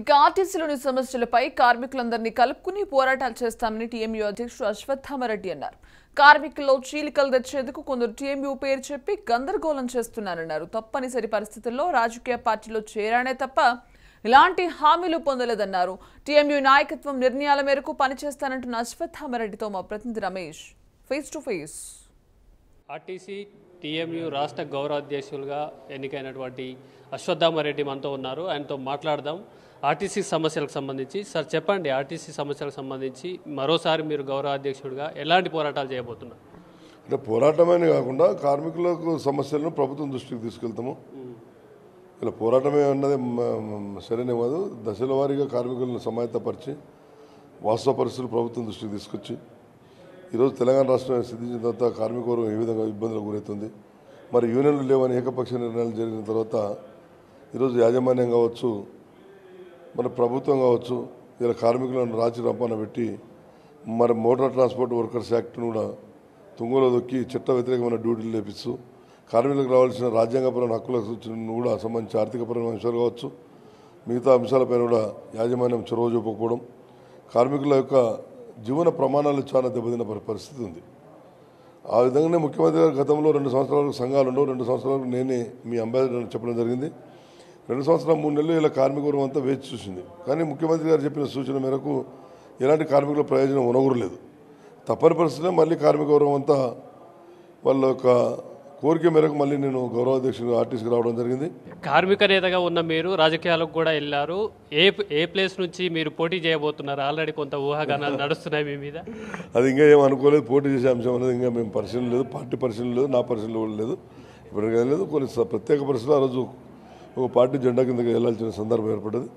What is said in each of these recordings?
ఇక ఆర్టీసీలోని సమస్యలపై కార్మికులందరినీ కలుపుకుని పోరాటాలు చేస్తామని టీఎంయూ అధ్యక్షుడు అశ్వత్థామరెడ్డి అన్నారు కార్మికుల్లో చీలికలు తెచ్చేందుకు కొందరు టీఎంయూ పేరు చెప్పి గందరగోళం చేస్తున్నారన్నారు తప్పనిసరి పరిస్థితుల్లో రాజకీయ పార్టీలో చేరానే తప్ప ఇలాంటి హామీలు పొందలేదన్నారు టీఎంయూ నాయకత్వం నిర్ణయాల మేరకు పనిచేస్తానంటున్న అశ్వత్థామరెడ్డితో మా ప్రతినిధి Ramesh face to face RTC TMU రాష్ట్ర గౌరవాధ్యక్షులుగా ఎన్నికైనటువంటి అశ్వత్థామరెడ్డి మనతో ఉన్నారు ఆయనతో మాట్లాడదాం ఆర్టీసీ సమస్యలకు సంబంధించి సార్ చెప్పండి ఆర్టీసీ సమస్యలకు సంబంధించి మరోసారి మీరు గౌరవాధ్యక్షుడిగా ఎలాంటి పోరాటాలు చేయబోతున్నారు అంటే పోరాటమే కాకుండా కార్మికులకు సమస్యలను ప్రభుత్వం దృష్టికి తీసుకెళ్తాము ఇలా పోరాటమే ఉన్నది సరైన కాదు దశల వారీగా కార్మికులను సమాయత్తపరిచి వాస్తవ పరిస్థితులు ప్రభుత్వం దృష్టికి తీసుకొచ్చి ఈరోజు తెలంగాణ రాష్ట్రం సిద్ధించిన తర్వాత కార్మిక వర్గం ఏ విధంగా ఇబ్బందులకు గురవుతుంది మరి యూనియన్లు లేవని ఏకపక్ష నిర్ణయాలు జరిగిన తర్వాత ఈరోజు యాజమాన్యం కావచ్చు మన ప్రభుత్వం కావచ్చు ఇలా కార్మికులను రాచి రంపాన పెట్టి మరి మోటార్ ట్రాన్స్పోర్ట్ వర్కర్స్ యాక్ట్ను కూడా తుంగలో దొక్కి చట్ట వ్యతిరేకమైన డ్యూటీలు లేపిస్తూ కార్మికులకు రావాల్సిన రాజ్యాంగపరమైన హక్కుల సూచనను కూడా సంబంధించి ఆర్థికపరమైన అంశాలు కావచ్చు మిగతా అంశాలపైన కూడా యాజమాన్యం చొరవ చూపకపోవడం కార్మికుల యొక్క జీవన ప్రమాణాలు చాలా దెబ్బతిన్న పరిస్థితి ఉంది ఆ విధంగానే ముఖ్యమంత్రి గారు గతంలో రెండు సంవత్సరాలకు సంఘాలు ఉండవు రెండు సంవత్సరాలకు నేనే మీ అంబాసిడర్ చెప్పడం జరిగింది రెండు సంవత్సరాలు మూడు నెలలు ఇలా కార్మికులం అంతా వేచి చూసింది కానీ ముఖ్యమంత్రి గారు చెప్పిన సూచన మేరకు ఎలాంటి కార్మికుల ప్రయోజనం ఉనగూరలేదు తప్పని పరిస్థితిలో మళ్ళీ కార్మిక వర్గం అంతా వాళ్ళ యొక్క కోరిక మేరకు మళ్ళీ నేను గౌరవాధ్యక్షుడు ఆర్టీసీకి రావడం జరిగింది కార్మిక నేతగా ఉన్న మీరు రాజకీయాలకు కూడా వెళ్ళారు ఏ ఏ ప్లేస్ నుంచి మీరు పోటీ చేయబోతున్నారు ఆల్రెడీ కొంత ఊహాగానాలు నడుస్తున్నాయి మీ మీద అది ఇంకా ఏం అనుకోలేదు పోటీ చేసే అంశం అనేది ఇంకా మేము పరిశీలన లేదు పార్టీ పరిశీలన లేదు నా పరిశీలన కూడా లేదు ఇప్పుడు లేదు కొన్ని ప్రత్యేక పరిస్థితులు ఆ రోజు ఒక పార్టీ జెండా కిందకి వెళ్ళాల్సిన సందర్భం ఏర్పడ్డది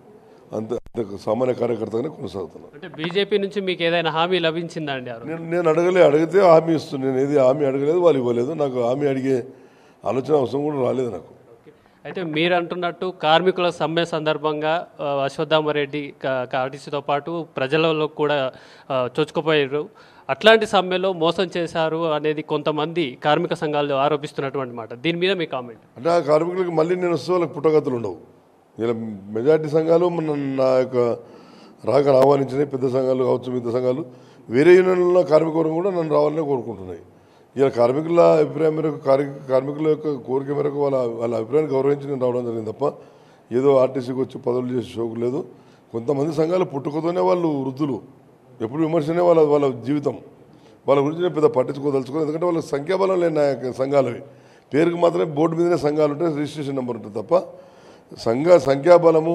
అంత సామాన్య కార్యకర్తగానే కొనసాగుతున్నాను అంటే బీజేపీ నుంచి మీకు ఏదైనా హామీ లభించిందా అండి నేను నేను అడగలే అడిగితే హామీ ఇస్తుంది నేను ఏది హామీ అడగలేదు వాళ్ళు ఇవ్వలేదు నాకు హామీ అడిగే ఆలోచన అవసరం కూడా రాలేదు నాకు అయితే మీరు అంటున్నట్టు కార్మికుల సమ్మె సందర్భంగా అశ్వత్థామరెడ్డి ఆర్టీసీతో పాటు ప్రజలలో కూడా చొచ్చుకుపోయారు అట్లాంటి సమ్మెలో మోసం చేశారు అనేది కొంతమంది కార్మిక సంఘాలు ఆరోపిస్తున్నటువంటి మాట దీని మీద మీ కామెంట్ అంటే ఆ కార్మికులకు మళ్ళీ నేను వస్తే వాళ్ళకి పుట్టగతులు ఉండవు ఇలా మెజార్టీ సంఘాలు మన నా యొక్క రాక ఆహ్వానించినాయి పెద్ద సంఘాలు కావచ్చు మిగతా సంఘాలు వేరే యూనియన్ల కార్మికవర్గం కూడా నన్ను రావాలని కోరుకుంటున్నాయి ఇలా కార్మికుల అభిప్రాయం మేరకు కార్మికుల యొక్క కోరిక మేరకు వాళ్ళ వాళ్ళ అభిప్రాయాన్ని గౌరవించి నేను రావడం జరిగింది తప్ప ఏదో ఆర్టీసీకి వచ్చి పదవులు చేసే షోకు లేదు కొంతమంది సంఘాలు పుట్టుకతోనే వాళ్ళు వృద్ధులు ఎప్పుడు విమర్శనే వాళ్ళ వాళ్ళ జీవితం వాళ్ళ గురించి నేను పెద్ద పట్టించుకోదలుచుకోను ఎందుకంటే వాళ్ళ సంఖ్యాబలం లేని సంఘాలు పేరుకు మాత్రమే బోర్డు మీదనే సంఘాలు ఉంటాయి రిజిస్ట్రేషన్ నెంబర్ ఉంటుంది తప్ప సంఘ సంఖ్యాబలము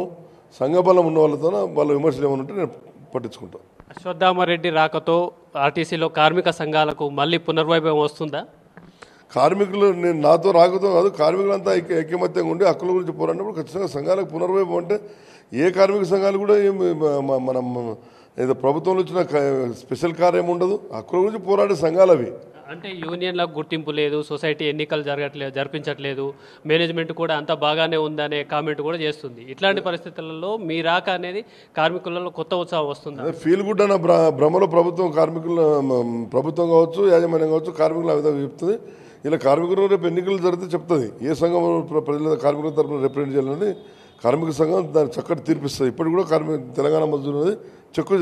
సంఘబలం ఉన్న వాళ్ళతో వాళ్ళ విమర్శలు ఏమైనా ఉంటే నేను పట్టించుకుంటాను అశ్వత్థామరెడ్డి రాకతో ఆర్టీసీలో కార్మిక సంఘాలకు మళ్ళీ పునర్వైభవం వస్తుందా కార్మికులు నేను నాతో రాకతో కాదు కార్మికులంతా ఐక్య ఐక్యమత్యంగా ఉండి హక్కుల గురించి పోరాడినప్పుడు ఖచ్చితంగా సంఘాలకు పునర్వైభవం అంటే ఏ కార్మిక సంఘాలు కూడా మనం ఏదో ప్రభుత్వంలో వచ్చిన స్పెషల్ కార్యం ఉండదు హక్కుల గురించి పోరాడే సంఘాలు అవి అంటే యూనియన్లకు గుర్తింపు లేదు సొసైటీ ఎన్నికలు జరగట్లేదు జరిపించట్లేదు మేనేజ్మెంట్ కూడా అంత బాగానే ఉందనే కామెంట్ కూడా చేస్తుంది ఇట్లాంటి పరిస్థితులలో మీ రాక అనేది కార్మికులలో కొత్త ఉత్సాహం వస్తుంది ఫీల్ గుడ్ అన్న భ్రమలో ప్రభుత్వం కార్మికులు ప్రభుత్వం కావచ్చు యాజమాన్యం కావచ్చు కార్మికులు ఆ విధంగా చెప్తుంది ఇలా కార్మికులు రేపు ఎన్నికలు జరిగితే చెప్తుంది ఏ సంఘం ప్రజల కార్మికుల తరఫున రిప్రజెంట్ చేయాలని కార్మిక సంఘం దాని చక్కటి తీర్పిస్తుంది ఇప్పటికి కూడా కార్మిక తెలంగాణ మధ్య ఉన్నది చెక్కు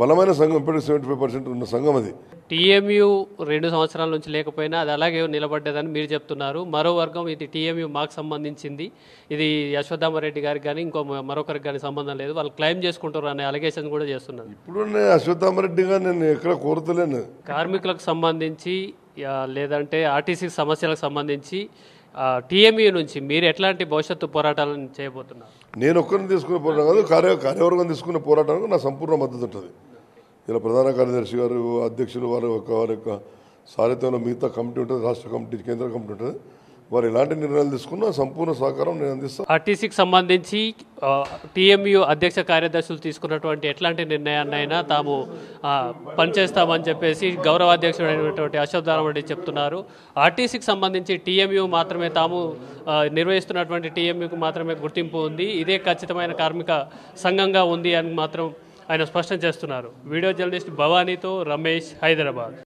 బలమైన సంఘం ఇప్పుడు సెవెంటీ ఫైవ్ పర్సెంట్ ఉన్న సంఘం అది టీఎంయు రెండు సంవత్సరాల నుంచి లేకపోయినా అది అలాగే నిలబడ్డదని మీరు చెప్తున్నారు మరో వర్గం ఇది టీఎంయు మాకు సంబంధించింది ఇది అశ్వత్థామరెడ్డి గారికి కానీ ఇంకో మరొకరికి కానీ సంబంధం లేదు వాళ్ళు క్లెయిమ్ చేసుకుంటారు అనే అలిగేషన్ కూడా చేస్తున్నారు ఇప్పుడు నేను అశ్వత్థామరెడ్డి గారు నేను ఎక్కడ కోరతలేను కార్మికులకు సంబంధించి లేదంటే ఆర్టీసీ సమస్యలకు సంబంధించి టీఎంయూ నుంచి మీరు ఎట్లాంటి భవిష్యత్తు పోరాటాలను చేయబోతున్నారు నేను ఒక్కరిని తీసుకునే పోరాటం కాదు కార్య కార్యవర్గం తీసుకునే పోరాటానికి నా సంపూర్ణ మద్దతు ఉంటుంది ఇలా ప్రధాన కార్యదర్శి గారు అధ్యక్షులు వారు వారి యొక్క సారథ్యంలో మిగతా కమిటీ ఉంటుంది రాష్ట్ర కమిటీ కేంద్ర కమిటీ ఉంటుంది వారు ఎలాంటి నిర్ణయాలు తీసుకున్నా సంపూర్ణ సహకారం నేను అందిస్తాను ఆర్టీసీకి సంబంధించి టీఎంయు అధ్యక్ష కార్యదర్శులు తీసుకున్నటువంటి ఎట్లాంటి నిర్ణయాన్నైనా తాము పనిచేస్తామని చెప్పేసి గౌరవాధ్యక్షుడైనటువంటి అశోక్ రెడ్డి చెప్తున్నారు ఆర్టీసీకి సంబంధించి టీఎంయూ మాత్రమే తాము నిర్వహిస్తున్నటువంటి టీఎంయుకు మాత్రమే గుర్తింపు ఉంది ఇదే ఖచ్చితమైన కార్మిక సంఘంగా ఉంది అని మాత్రం ఆయన స్పష్టం చేస్తున్నారు వీడియో జర్నలిస్ట్ భవానీతో రమేష్ హైదరాబాద్